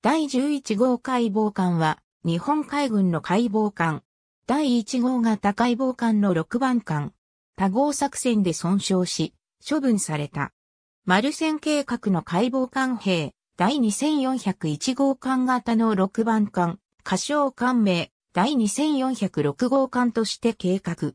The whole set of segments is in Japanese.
第11号解剖艦は、日本海軍の解剖艦。第1号型解剖艦の6番艦。多号作戦で損傷し、処分された。マルセン計画の解剖艦兵、第2401号艦型の6番艦、仮称艦名、第2406号艦として計画。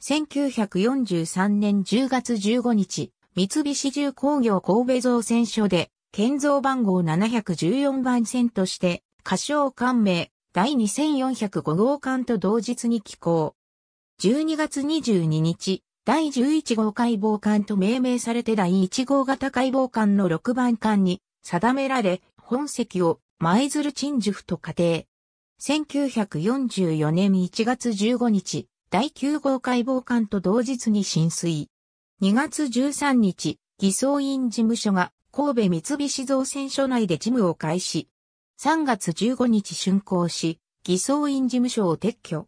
1943年10月15日、三菱重工業神戸造船所で、建造番号714番線として、歌唱艦名第2405号館と同日に寄港。12月22日、第11号解剖艦と命名されて第1号型解剖艦の6番艦に定められ、本籍を舞鶴鎮守府と仮定。1944年1月15日、第9号解剖艦と同日に浸水。2月13日、偽装院事務所が神戸三菱造船所内で事務を開始。3月15日竣工し、偽装院事務所を撤去。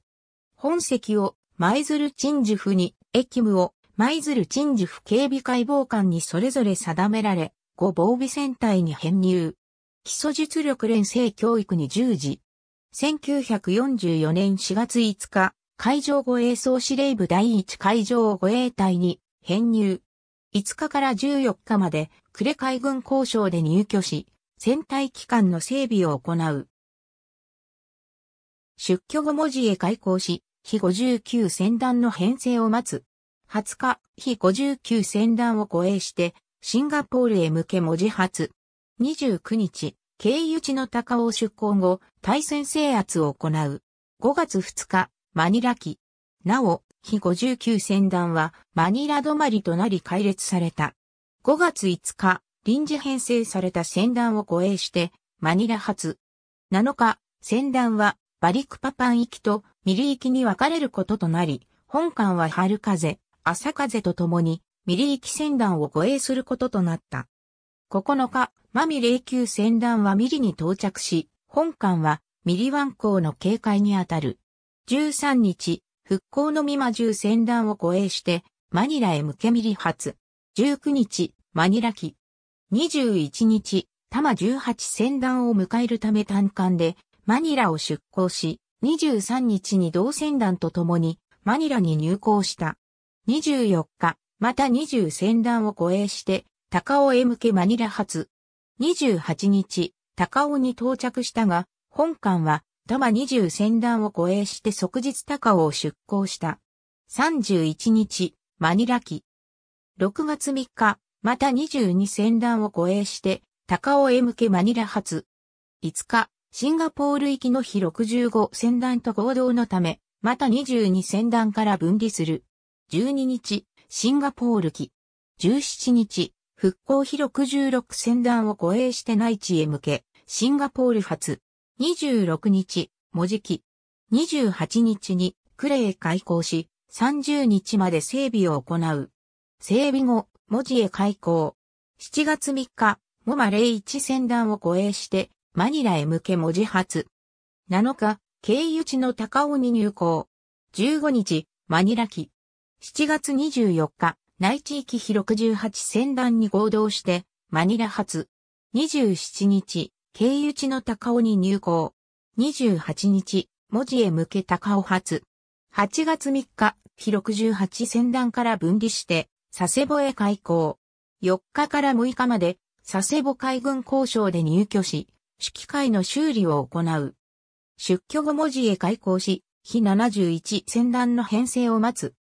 本籍を舞鶴鎮守府に、駅務を舞鶴鎮守府警備解剖官にそれぞれ定められ、5防備戦隊に編入。基礎実力連成教育に従事。1944年4月5日、海上護衛総司令部第1海上護衛隊に編入。5日から14日まで、呉海軍交渉で入居し、戦隊機関の整備を行う。出居後文字へ開港し、非59船団の編成を待つ。20日、非59船団を護衛して、シンガポールへ向け文字発。29日、経由地の高尾出港後、対戦制圧を行う。5月2日、マニラ機。なお、飛59船団はマニラ止まりとなり改列された。5月5日、臨時編成された船団を護衛して、マニラ発。7日、船団はバリクパパン行きとミリ行きに分かれることとなり、本艦は春風、朝風とともにミリ行き船団を護衛することとなった。9日、マミ霊級船団はミリに到着し、本艦はミリ湾港の警戒にあたる。13日、復興の美魔銃戦団を護衛して、マニラへ向けミリ発。19日、マニラ機。21日、多摩18戦団を迎えるため単艦で、マニラを出港し、23日に同船団と共に、マニラに入港した。24日、また20船団を護衛して、高尾へ向けマニラ発。28日、高尾に到着したが、本艦は多摩20船団を護衛して即日高尾を出港した。31日、マニラ機。6月3日、また22船団を護衛して、高尾へ向けマニラ発。5日、シンガポール行きの日65船団と合同のため、また22船団から分離する。12日、シンガポール機。17日、復興日66船団を護衛して内地へ向け、シンガポール発。26日、文字機。28日にクレへ開港し、30日まで整備を行う。整備後、文字へ開港。7月3日、モマ01船団を護衛して、マニラへ向け文字発。7日、経由地の高尾に入港。15日、マニラ機。7月24日、内地域比68船団に合同して、マニラ発。27日、経由地の高尾に入港。28日、文字へ向け高尾発。8月3日、日68船団から分離して、佐世保へ開港。4日から6日まで、佐世保海軍交渉で入居し、指揮会の修理を行う。出居後文字へ開港し、日71船団の編成を待つ。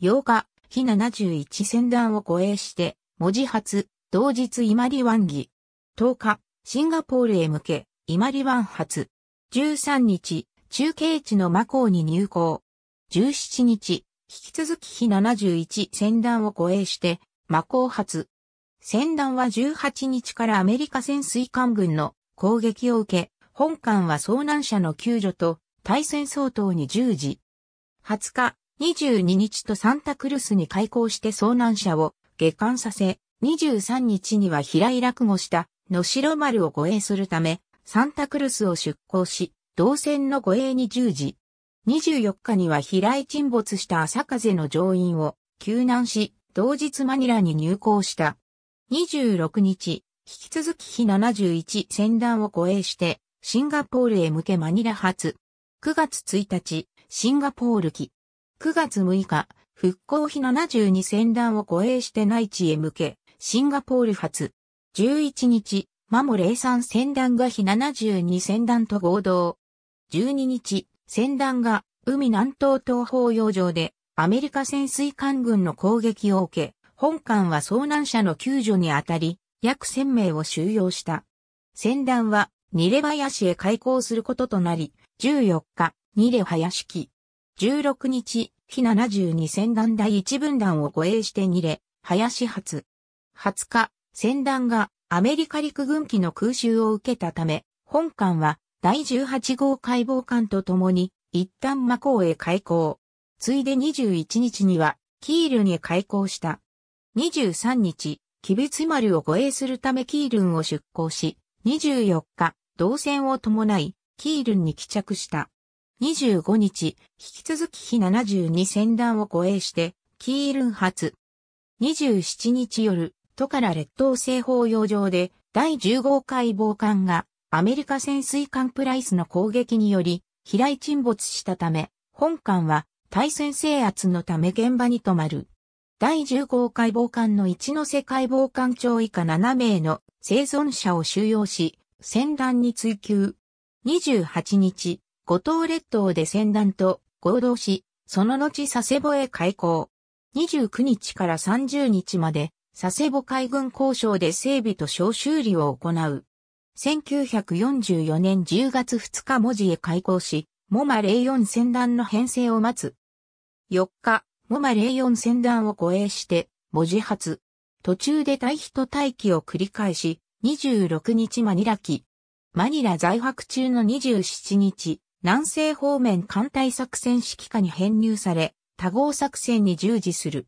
8日、日71船団を護衛して、文字発、同日伊万里湾儀。10日、シンガポールへ向け、イマリワン発。13日、中継地のマコーに入港。17日、引き続き日71船団を護衛して、マコー発。船団は18日からアメリカ潜水艦軍の攻撃を受け、本艦は遭難者の救助と対戦相当に従事。20日、22日とサンタクルスに開港して遭難者を下艦させ、23日には平井落語した野城丸を護衛するため、サンタクルスを出港し、同船の護衛に従事。24日には飛来沈没した朝風の乗員を救難し、同日マニラに入港した。26日、引き続き日71船団を護衛して、シンガポールへ向けマニラ発。9月1日、シンガポール機。9月6日、復興日72船団を護衛して内地へ向け、シンガポール発。11日、マモさん船団が日72船団と合同。12日、船団が海南東東方洋上でアメリカ潜水艦軍の攻撃を受け、本艦は遭難者の救助にあたり、約1000名を収容した。船団はニレ林へ開港することとなり、14日、ニレ林機。16日、日72船団第1分団を護衛してニレ、林発。20日、戦団がアメリカ陸軍機の空襲を受けたため、本艦は第18号解剖艦とともに一旦マコへ開港。ついで21日にはキールに開港した。23日、キビツ丸を護衛するためキールンを出港し、24日、動線を伴い、キールンに帰着した。25日、引き続き日72船団を護衛して、キールン発。27日夜、都から列島西方洋上で第10号海防艦がアメリカ潜水艦プライスの攻撃により飛来沈没したため、本艦は対潜制圧のため現場に止まる。第10号海防艦の一ノ瀬海防艦長以下7名の生存者を収容し、戦乱に追及。28日、五島列島で戦乱と合同し、その後佐世保へ開港。29日から30日まで佐世保海軍交渉で整備と小修理を行う。1944年10月2日文字へ開港し、モマ04船団の編成を待つ。4日、モマ04船団を護衛して、文字発。途中で退避と待機を繰り返し、26日マニラ機。マニラ在泊中の27日、南西方面艦隊作戦指揮下に編入され、多号作戦に従事する。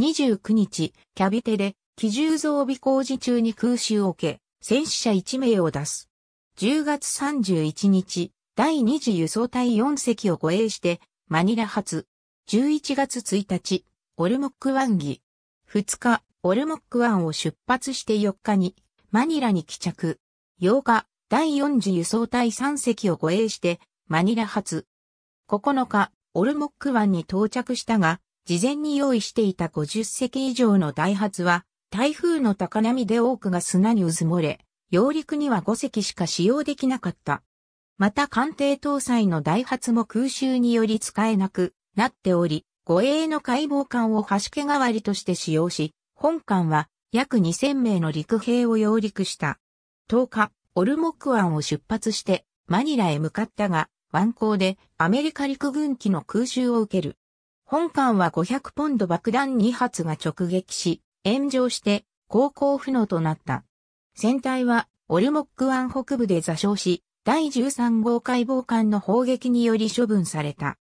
29日、キャビテで、機銃装備工事中に空襲を受け、戦死者1名を出す。10月31日、第2次輸送隊4隻を護衛して、マニラ発。11月1日、オルモック湾儀。2日、オルモック湾を出発して4日に、マニラに帰着。8日、第4次輸送隊3隻を護衛して、マニラ発。9日、オルモック湾に到着したが、事前に用意していた50隻以上のダイハツは、台風の高波で多くが砂に渦漏もれ、揚陸には5隻しか使用できなかった。また艦艇搭載のダイハツも空襲により使えなくなっており、護衛の解剖艦を橋家代わりとして使用し、本艦は約2000名の陸兵を揚陸した。10日、オルモック湾を出発してマニラへ向かったが、湾口でアメリカ陸軍機の空襲を受ける。本艦は500ポンド爆弾2発が直撃し、炎上して航行不能となった。船体はオルモック湾北部で座礁し、第13号解剖艦の砲撃により処分された。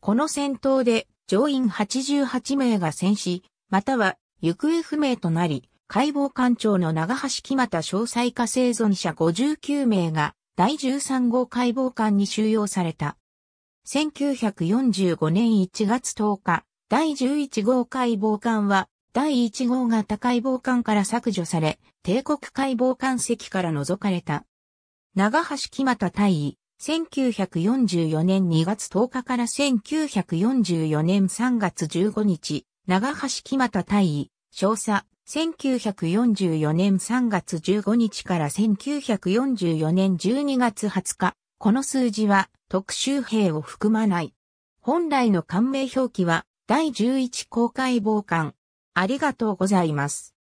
この戦闘で乗員88名が戦死、または行方不明となり、解剖艦長の長橋木又詳細化生存者59名が第13号解剖艦に収容された。1945年1月10日、第11号解剖艦は、第1号型解剖艦から削除され、帝国解剖艦席から除かれた。長橋木又大尉、1944年2月10日から1944年3月15日、長橋木又大尉、少佐、1944年3月15日から1944年12月20日、この数字は、特集兵を含まない。本来の官名表記は、第11公開防観。ありがとうございます。